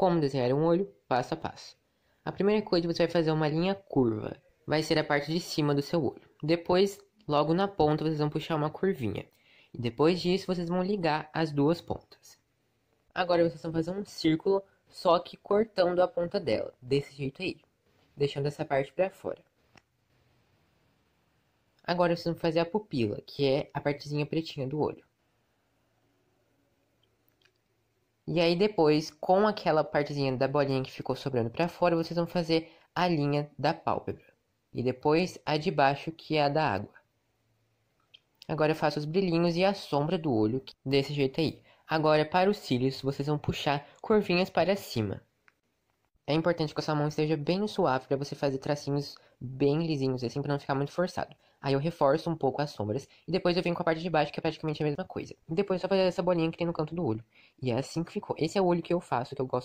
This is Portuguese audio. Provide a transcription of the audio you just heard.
Como desenhar um olho? Passo a passo. A primeira coisa você vai fazer uma linha curva. Vai ser a parte de cima do seu olho. Depois, logo na ponta, vocês vão puxar uma curvinha. E depois disso, vocês vão ligar as duas pontas. Agora vocês vão fazer um círculo, só que cortando a ponta dela, desse jeito aí, deixando essa parte para fora. Agora vocês vão fazer a pupila, que é a partezinha pretinha do olho. E aí depois, com aquela partezinha da bolinha que ficou sobrando para fora, vocês vão fazer a linha da pálpebra. E depois a de baixo, que é a da água. Agora eu faço os brilhinhos e a sombra do olho desse jeito aí. Agora para os cílios, vocês vão puxar curvinhas para cima. É importante que a sua mão esteja bem suave para você fazer tracinhos bem lisinhos, assim, para não ficar muito forçado. Aí eu reforço um pouco as sombras e depois eu venho com a parte de baixo, que é praticamente a mesma coisa. E depois só fazer essa bolinha que tem no canto do olho. E é assim que ficou. Esse é o olho que eu faço, que eu gosto